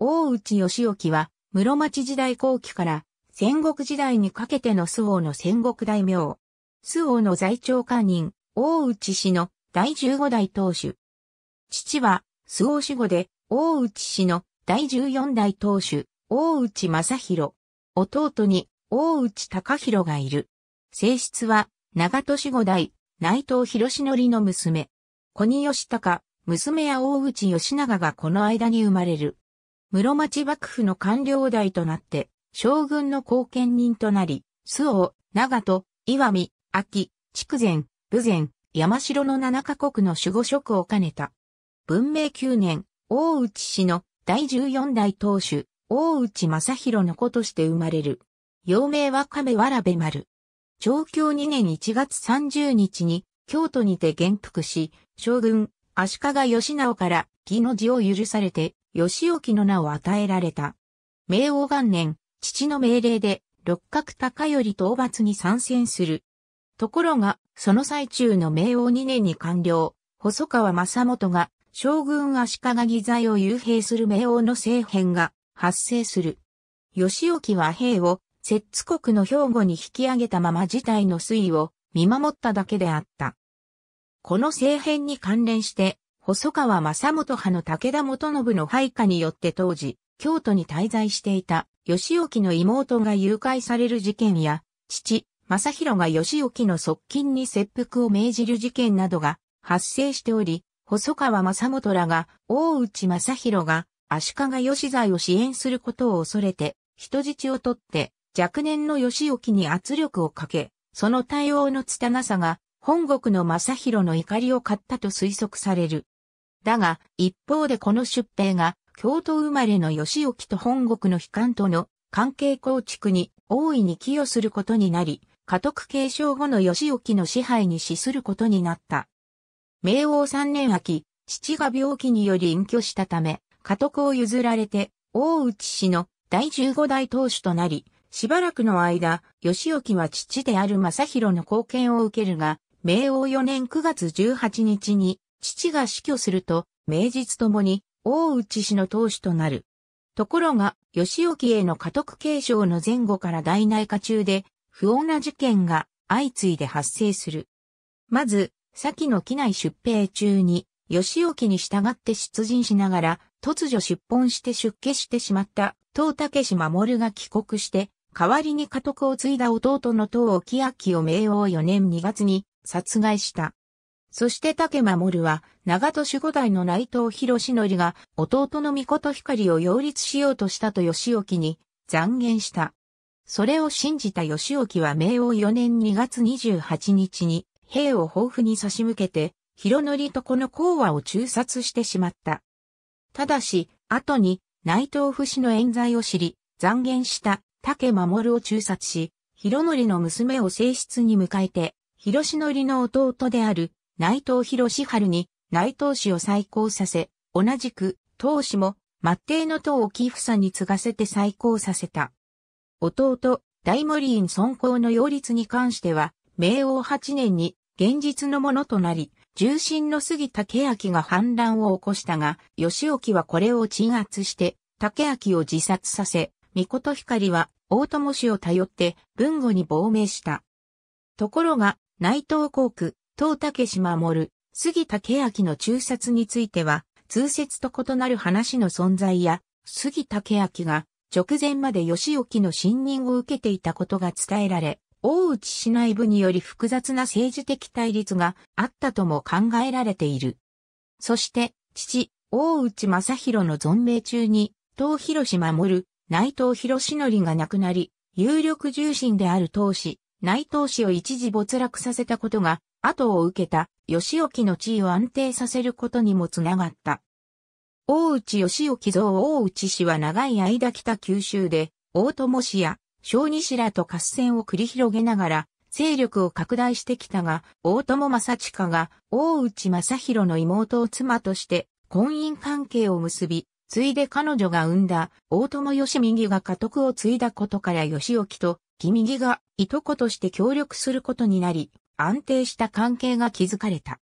大内義興は、室町時代後期から戦国時代にかけての周防の戦国大名。周防の在庁官人、大内氏の第15代当主。父は、周防守護で、大内氏の第14代当主、大内正弘。弟に、大内隆弘がいる。正室は、長年守護代、内藤博則の娘。小二義隆、娘や大内義長がこの間に生まれる。室町幕府の官僚代となって、将軍の後見人となり、周王、長門、岩見、秋、筑前、武前、山城の七カ国の守護職を兼ねた。文明九年、大内氏の第十四代当主、大内正弘の子として生まれる。幼名は亀わらべ丸。長教二年一月三十日に、京都にて元服し、将軍、足利義直から義の字を許されて、義興の名を与えられた。明王元年、父の命令で、六角高頼討伐に参戦する。ところが、その最中の明王二年に完了、細川正元が、将軍足利義罪を幽閉する明王の政変が発生する。義興は兵を、摂津国の兵庫に引き上げたまま事態の推移を見守っただけであった。この政変に関連して、細川正元派の武田元信の配下によって当時、京都に滞在していた、義興の妹が誘拐される事件や、父、正広が義興の側近に切腹を命じる事件などが発生しており、細川正元らが、大内正広が、足利義財を支援することを恐れて、人質を取って、若年の義興に圧力をかけ、その対応の拙さが、本国の正広の怒りを買ったと推測される。だが、一方でこの出兵が、京都生まれの義興と本国の悲観との関係構築に大いに寄与することになり、家督継承後の義興の支配に資することになった。明王三年秋、父が病気により隠居したため、家督を譲られて、大内氏の第15代当主となり、しばらくの間、義興は父である正弘の貢献を受けるが、明王4年9月18日に父が死去すると、名実ともに、大内氏の当主となる。ところが、義興への家督継承の前後から大内家中で、不穏な事件が相次いで発生する。まず、先の機内出兵中に、義興に従って出陣しながら、突如出奔して出家してしまった、唐武志守が帰国して、代わりに家督を継いだ弟の唐沖明を明王4年2月に殺害した。そして竹守は、長年、守護代の内藤博則が、弟の御と光を擁立しようとしたと義興に、残言した。それを信じた義興は明王4年2月28日に、兵を豊富に差し向けて、広則とこの講和を中殺してしまった。ただし、後に、内藤不死の冤罪を知り、残言した竹守を中殺し、広則の娘を正室に迎えて、広則の弟である内藤博士春に内藤氏を再興させ、同じく、当氏も、末帝の党を寄付さに継がせて再興させた。弟、大森院尊皇の擁立に関しては、明王八年に現実のものとなり、重臣の杉竹明が反乱を起こしたが、義興はこれを鎮圧して、竹明を自殺させ、御事光は大友氏を頼って文後に亡命した。ところが、内藤航空、東武島守、杉田明の中殺については、通説と異なる話の存在や、杉田明が直前まで義興の信任を受けていたことが伝えられ、大内市内部により複雑な政治的対立があったとも考えられている。そして、父、大内正宏の存命中に、東広島守、内藤広則が亡くなり、有力重臣である当氏、内藤氏を一時没落させたことが後を受けた義興の地位を安定させることにもつながった。大内義興像大内氏は長い間北九州で、大友氏や小西らと合戦を繰り広げながら、勢力を拡大してきたが、大友正親が大内正弘の妹を妻として婚姻関係を結び、ついで彼女が産んだ大友義右が家督を継いだことから義興と君木がいとことして協力することになり、安定した関係が築かれた。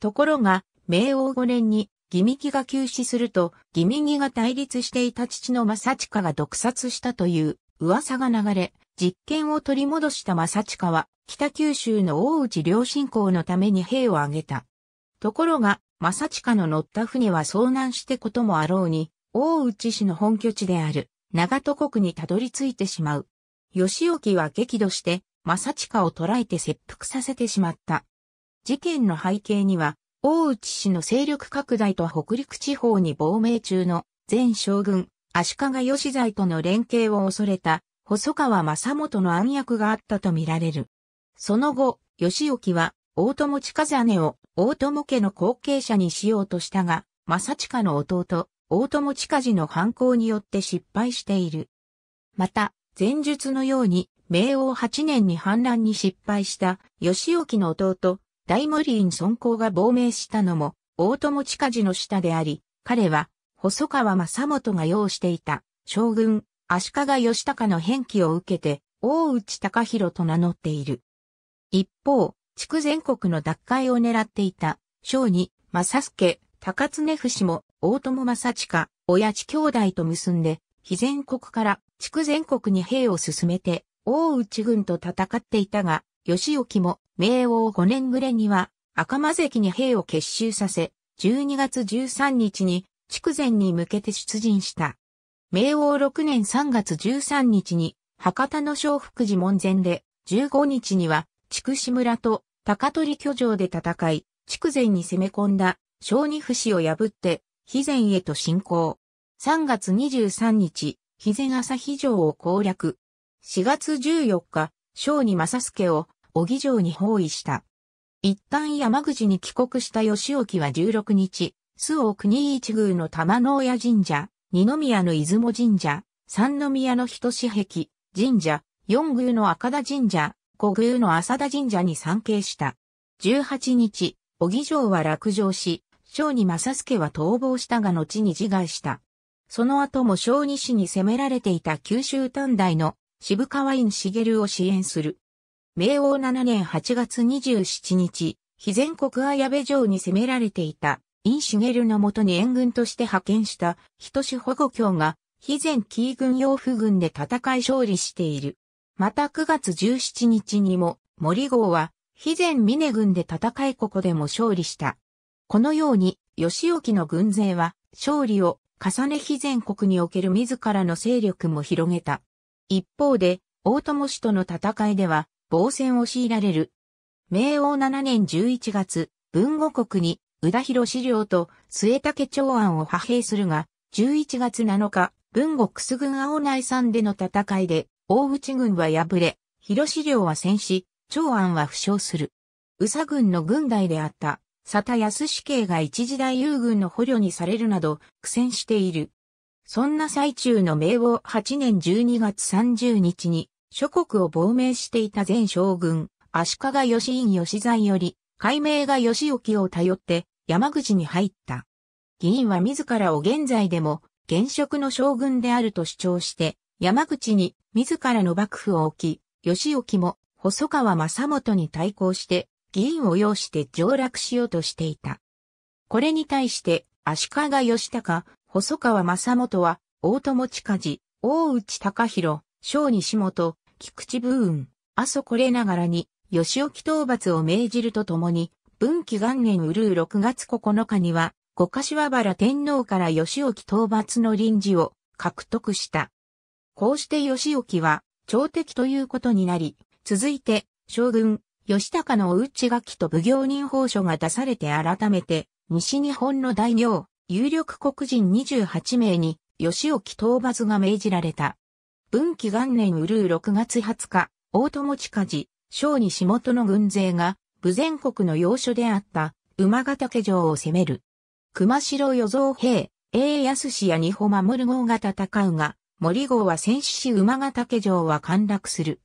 ところが、明王5年に、義味木が休止すると、義味木が対立していた父の正近が毒殺したという噂が流れ、実権を取り戻した正近は、北九州の大内良信公のために兵を挙げた。ところが、正近の乗った船は遭難してこともあろうに、大内氏の本拠地である、長戸国にたどり着いてしまう。吉岡は激怒して、正親を捕らえて切腹させてしまった。事件の背景には、大内氏の勢力拡大と北陸地方に亡命中の前将軍、足利義在との連携を恐れた細川正元の暗躍があったとみられる。その後、義興は大友近真を大友家の後継者にしようとしたが、正親の弟、大友近次の犯行によって失敗している。また、前述のように明王8年に反乱に失敗した義興の弟、大森院尊行が亡命したのも、大友近治の下であり、彼は、細川正元が要していた、将軍、足利義高の返記を受けて、大内隆弘と名乗っている。一方、地区全国の奪回を狙っていた、小二、正助、高常伏も、大友正近、親父兄弟と結んで、非全国から地区全国に兵を進めて、大内軍と戦っていたが、義興も明王5年暮れには赤間関に兵を結集させ、12月13日に筑前に向けて出陣した。明王6年3月13日に博多の小福寺門前で、15日には筑紫村と高取居城で戦い、筑前に攻め込んだ小二不死を破って、肥前へと進行。3月23日、肥前朝日城を攻略。4月14日、小二正助を、小木城に包囲した。一旦山口に帰国した吉沖は16日、周王国一宮の玉の親神社、二宮の出雲神社、三宮の人志壁、神社、四宮の赤田神社、五宮の浅田神社に参詣した。18日、小木城は落城し、小児正助は逃亡したが後に自害した。その後も小児氏に攻められていた九州短大の渋川院茂を支援する。明王7年8月27日、非全国綾部城に攻められていた、院茂のもとに援軍として派遣した、人志保護卿が、非前紀伊軍養父軍で戦い勝利している。また9月17日にも、森郷は、非前峰軍で戦いここでも勝利した。このように、吉沖の軍勢は、勝利を重ね非全国における自らの勢力も広げた。一方で、大友氏との戦いでは、防戦を強いられる。明王7年11月、文後国に、宇田広資料と末竹長安を派兵するが、11月7日、文後楠軍青内山での戦いで、大内軍は敗れ、広資料は戦死、長安は負傷する。宇佐軍の軍代であった、佐田康死刑が一時代遊軍の捕虜にされるなど苦戦している。そんな最中の明王8年12月30日に、諸国を亡命していた前将軍、足利義院義在より、改名が義興を頼って山口に入った。議員は自らを現在でも現職の将軍であると主張して、山口に自らの幕府を置き、義興も細川正元に対抗して、議員を要して上洛しようとしていた。これに対して足利義高、細川正元は、大友近治、大内隆弘、小西本、菊池武運、阿蘇これながらに、吉沖討伐を命じるとともに、文紀元年うるう6月9日には、五柏原天皇から吉沖討伐の臨時を獲得した。こうして吉沖は、朝敵ということになり、続いて、将軍、吉高の内垣と奉行人法書が出されて改めて、西日本の大名、有力黒人28名に、吉沖討伐が命じられた。文紀元年うるう6月20日、大友近治、小西元の軍勢が、武前国の要所であった、馬ヶ岳城を攻める。熊城与蔵兵、栄康や二歩守号が戦うが、森号は戦死し馬ヶ岳城は陥落する。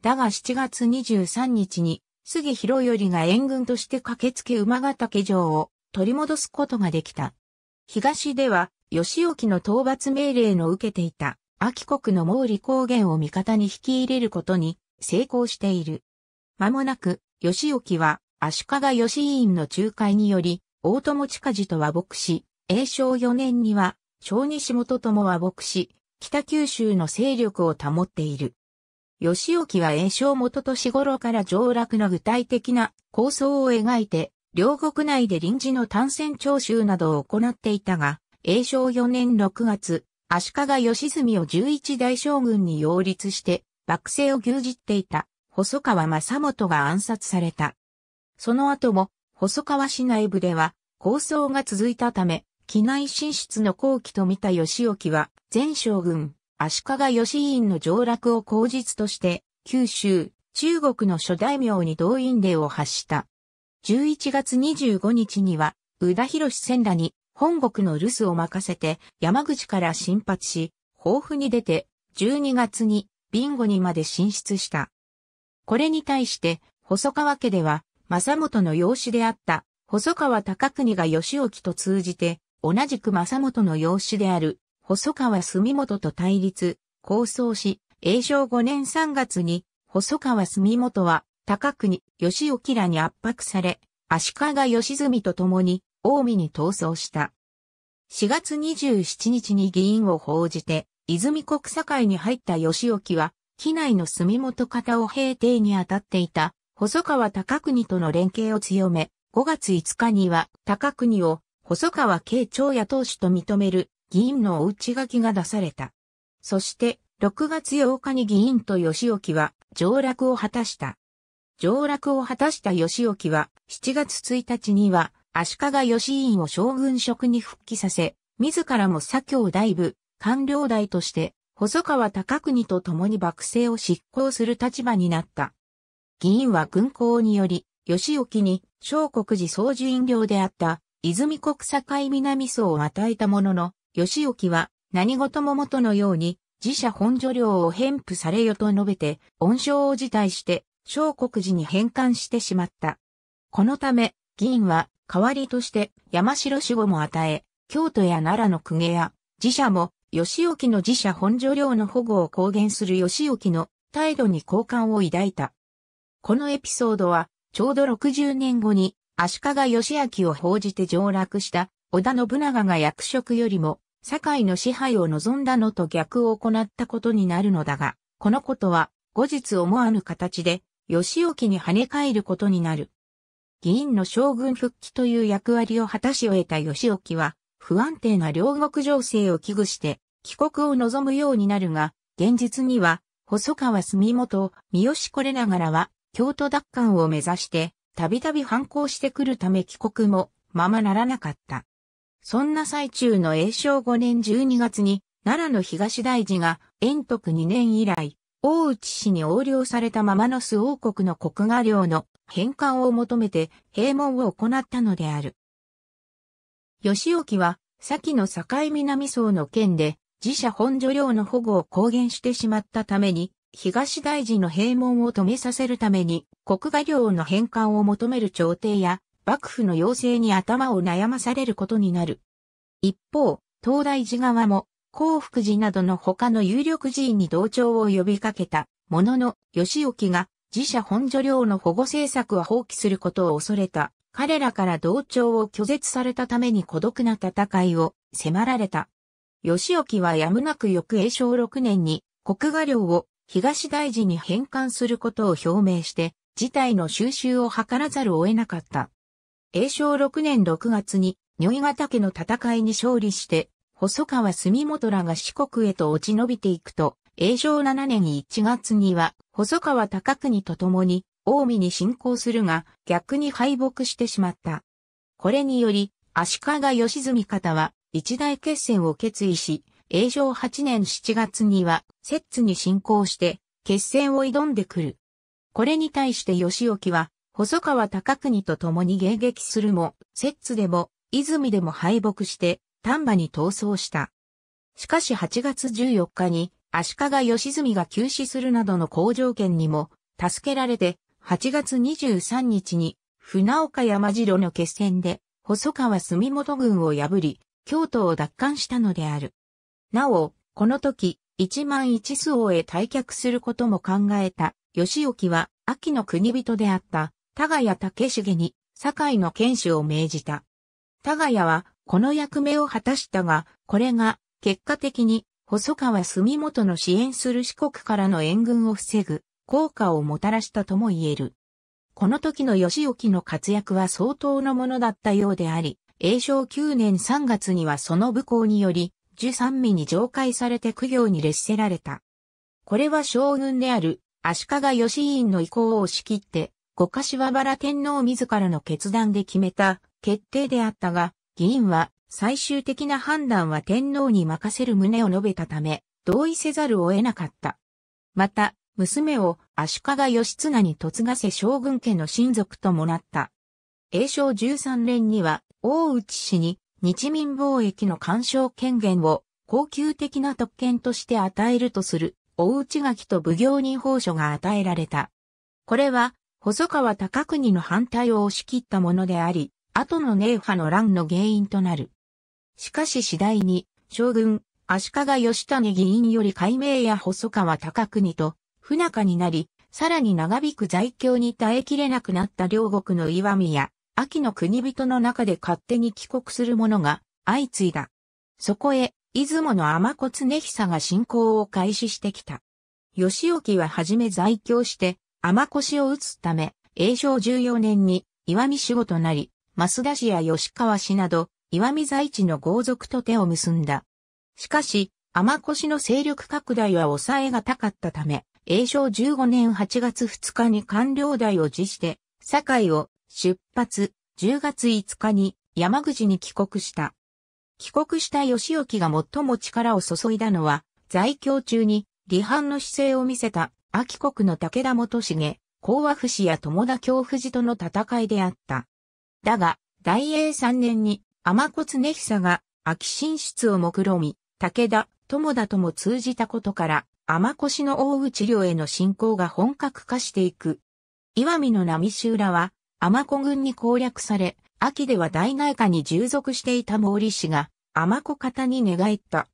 だが7月23日に、杉広頼が援軍として駆けつけ馬ヶ岳城を取り戻すことができた。東では、義興の討伐命令の受けていた、秋国の毛利高原を味方に引き入れることに成功している。間もなく、義興は、足利義院の仲介により、大友近治と和睦し、永正4年には、小西元とも和睦し、北九州の勢力を保っている。義興は永正元年頃から上洛の具体的な構想を描いて、両国内で臨時の単線徴収などを行っていたが、永正4年6月、足利義澄を11代将軍に擁立して、幕政を牛耳っていた、細川正元が暗殺された。その後も、細川市内部では、抗争が続いたため、機内進出の後期と見た義興は、前将軍、足利義院の上落を口実として、九州、中国の諸大名に動員令を発した。11月25日には、宇田博仙らに本国の留守を任せて山口から進発し、豊富に出て12月にビンゴにまで進出した。これに対して細川家では正元の養子であった細川高国が義沖と通じて同じく正元の養子である細川住本と対立、構想し、永正5年3月に細川住本は高国、吉沖らに圧迫され、足利義澄と共に、近江に逃走した。4月27日に議員を報じて、泉国境に入った吉沖は、機内の住本方を平定に当たっていた、細川高国との連携を強め、5月5日には高国を細川慶長野党首と認める議員のお内書きが出された。そして、6月8日に議員と吉沖は上落を果たした。上落を果たした義興は、7月1日には、足利義院を将軍職に復帰させ、自らも左京大部、官僚大として、細川高国と共に幕政を執行する立場になった。議員は軍港により、義興に、小国寺総樹院領であった、泉国境南層を与えたものの、義興は、何事も元のように、自社本所領を返付されよと述べて、恩賞を辞退して、小国寺に返還してしまった。このため、議員は代わりとして山城守護も与え、京都や奈良の公家や寺社も義興の寺社本所領の保護を公言する義興の態度に好感を抱いた。このエピソードは、ちょうど60年後に足利義明を報じて上洛した織田信長が役職よりも堺の支配を望んだのと逆を行ったことになるのだが、このことは後日思わぬ形で吉興に跳ね返ることになる。議員の将軍復帰という役割を果たし終えた吉興は、不安定な両国情勢を危惧して、帰国を望むようになるが、現実には、細川住元、三好これながらは、京都奪還を目指して、たびたび反抗してくるため帰国も、ままならなかった。そんな最中の永正5年12月に、奈良の東大寺が、延徳2年以来、大内氏に横領されたままの巣王国の国画領の返還を求めて閉門を行ったのである。義興は、先の境南層の件で、自社本所領の保護を公言してしまったために、東大寺の閉門を止めさせるために、国画領の返還を求める朝廷や、幕府の要請に頭を悩まされることになる。一方、東大寺側も、幸福寺などの他の有力寺院に同調を呼びかけたものの、義興が自社本所領の保護政策は放棄することを恐れた。彼らから同調を拒絶されたために孤独な戦いを迫られた。義興はやむなく翌永正6年に国画領を東大寺に返還することを表明して、事態の収拾を図らざるを得なかった。永正6年6月に、如意ヶ岳の戦いに勝利して、細川住元らが四国へと落ち延びていくと、永正7年1月には、細川高国と共に、近江に侵攻するが、逆に敗北してしまった。これにより、足利義澄方は、一大決戦を決意し、永正8年7月には、摂津に侵攻して、決戦を挑んでくる。これに対して義興は、細川高国と共に迎撃するも、摂津でも、泉でも敗北して、丹波に逃走した。しかし8月14日に足利義澄が急死するなどの好条件にも助けられて8月23日に船岡山城の決戦で細川住元軍を破り京都を奪還したのである。なお、この時一万一層へ退却することも考えた義興は秋の国人であった、田谷武重に、堺の剣士を命じた。田谷は、この役目を果たしたが、これが結果的に細川住元の支援する四国からの援軍を防ぐ効果をもたらしたとも言える。この時の義興の活躍は相当のものだったようであり、永正9年3月にはその武功により、十三味に上階されて苦行に列せられた。これは将軍である足利義院の意向を押し切って、五ヶ島原天皇自らの決断で決めた決定であったが、議員は最終的な判断は天皇に任せる旨を述べたため、同意せざるを得なかった。また、娘を足利義綱に嫁がせ将軍家の親族ともなった。永正13年には、大内氏に日民貿易の干渉権限を高級的な特権として与えるとする、大内垣と奉行人法書が与えられた。これは、細川高国の反対を押し切ったものであり、後の寧波の乱の原因となる。しかし次第に、将軍、足利義谷議員より改名や細川高国と不仲になり、さらに長引く在京に耐えきれなくなった両国の岩見や、秋の国人の中で勝手に帰国する者が相次いだ。そこへ、出雲の天子常久が侵攻を開始してきた。吉岡は初め在京して、天腰を打つため、永正14年に岩見守護となり、増田氏や吉川氏など、岩見在地の豪族と手を結んだ。しかし、天越の勢力拡大は抑えがたかったため、永正15年8月2日に官僚代を辞して、堺を出発、10月5日に山口に帰国した。帰国した吉沖が最も力を注いだのは、在京中に離反の姿勢を見せた、秋国の武田元重、甲和不氏や友田京富士との戦いであった。だが、大英3年に天ねひ久が秋進出を目論み、武田、友田とも通じたことから、天子氏の大内領への進行が本格化していく。岩見の波州らは、天子軍に攻略され、秋では大内科に従属していた毛利氏が、天子方に寝返った。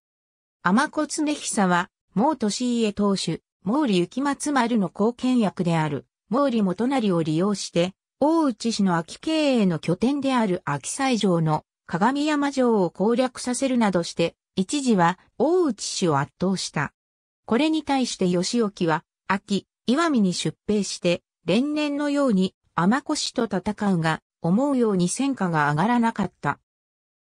天子常久は、毛利家当主、毛利行松丸の貢献役である、毛利元成を利用して、大内氏の秋経営の拠点である秋西城の鏡山城を攻略させるなどして、一時は大内氏を圧倒した。これに対して義興は、秋、岩見に出兵して、連年のように天氏と戦うが、思うように戦果が上がらなかった。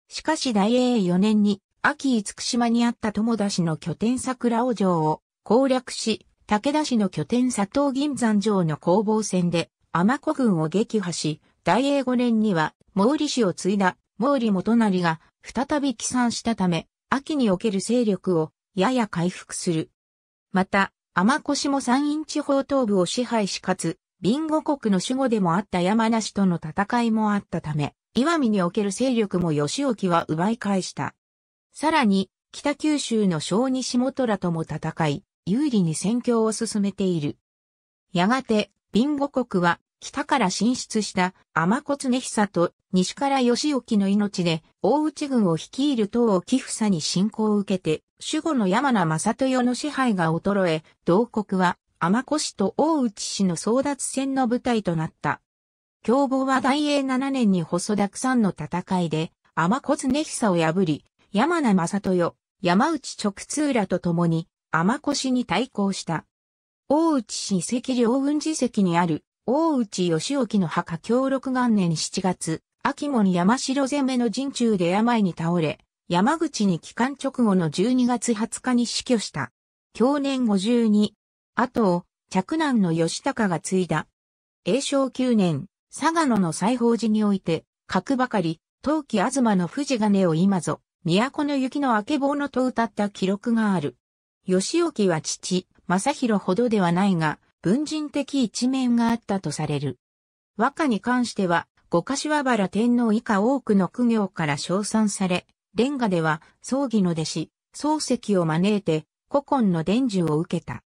しかし大英4年に、秋厳島にあった友田氏の拠点桜尾城を攻略し、武田氏の拠点佐藤銀山城の攻防戦で天子軍を撃破し、大英5年には毛利氏を継いだ毛利元就が再び帰参したため、秋における勢力をやや回復する。また、天子氏も山陰地方東部を支配しかつ、ビンゴ国の守護でもあった山梨との戦いもあったため、岩見における勢力も義興は奪い返した。さらに、北九州の小西元らとも戦い、有利に戦況を進めている。やがて、ビンゴ国は、北から進出した天子根久と西から義興の命で大内軍を率いるを寄付さに侵攻を受けて守護の山名正豊の支配が衰え、同国は天子氏と大内氏の争奪戦の舞台となった。凶暴は大英7年に細田さんの戦いで天子根久を破り、山名正豊、山内直通らと共に天子氏に対抗した。大内史跡両軍寺跡にある、大内義興の墓協力。元年7月、秋門山城攻めの陣中で病に倒れ、山口に帰還直後の12月20日に死去した。去年52。後を、嫡男の義高が継いだ。永正9年、佐賀野の裁方寺において、格ばかり、陶器東の富士金を今ぞ、都の雪の明け棒のと歌った記録がある。義興は父、正弘ほどではないが、文人的一面があったとされる。和歌に関しては、五柏原天皇以下多くの苦行から称賛され、レンガでは葬儀の弟子、漱石を招いて、古今の伝授を受けた。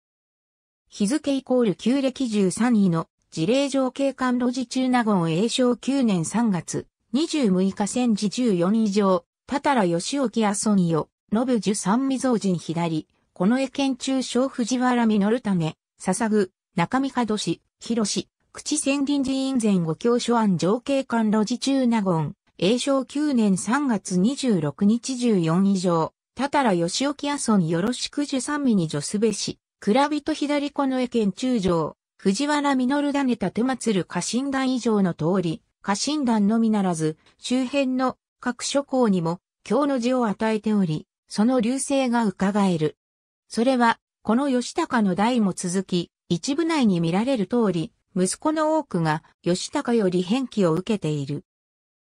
日付イコール旧暦13位の事例上警官路地中納言永正9年3月、26日戦時14以上、たたら吉沖阿蘇によ、信十三未曾人左、この絵県中小藤原実種、笹具、中見門氏、広氏、口千林寺院前五教書案上景館路寺中納言、永正九年三月二十六日十四以上、たたら吉沖阿蘇によろしく十三味に助すべし、蔵人左この絵県中将、藤原実種立祭る家臣団以上の通り、家臣団のみならず、周辺の各諸校にも、京の字を与えており、その流星が伺える。それは、この吉高の代も続き、一部内に見られる通り、息子の多くが吉高より返記を受けている。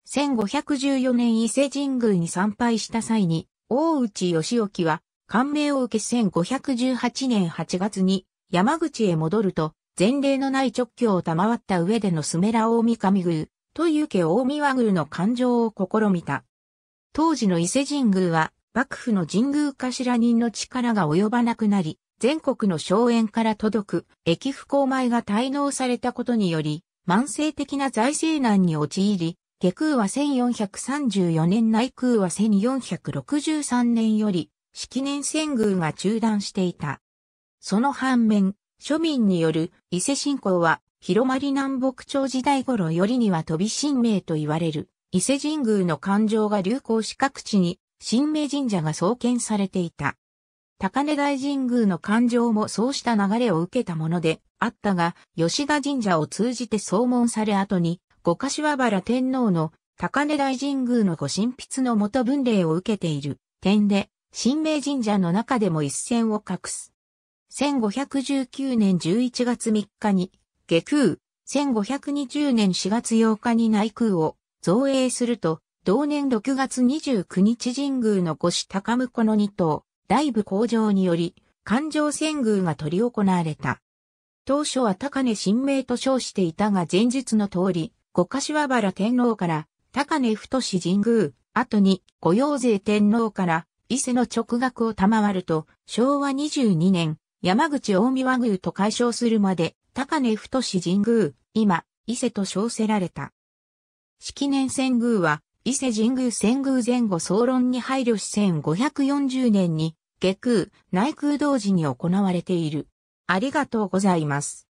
1514年伊勢神宮に参拝した際に、大内義興は、感銘を受け1518年8月に山口へ戻ると、前例のない直教を賜った上でのスメラ大神宮、という家大和宮の感情を試みた。当時の伊勢神宮は、幕府の神宮頭人の力が及ばなくなり、全国の荘園から届く駅不公米が滞納されたことにより、慢性的な財政難に陥り、下空は1434年内空は1463年より、式年遷宮が中断していた。その反面、庶民による伊勢信仰は広まり南北朝時代頃よりには飛び神明と言われる伊勢神宮の感情が流行し各地に神明神社が創建されていた。高根大神宮の環状もそうした流れを受けたものであったが、吉田神社を通じて総門され後に、五柏原天皇の高根大神宮のご神筆の元分霊を受けている点で、神明神社の中でも一線を画す。1519年11月3日に下空、1520年4月8日に内空を造営すると、同年6月29日神宮の五子高この二頭、大部工場により、環状遷宮が取り行われた。当初は高根神明と称していたが前日の通り、五柏原天皇から高根太志神宮、後に御用税天皇から伊勢の直学を賜ると、昭和22年、山口大見和宮と解消するまで、高根太志神宮、今、伊勢と称せられた。式年遷宮は、伊勢神宮遷宮前後総論に配慮し1540年に、下空、内空同時に行われている。ありがとうございます。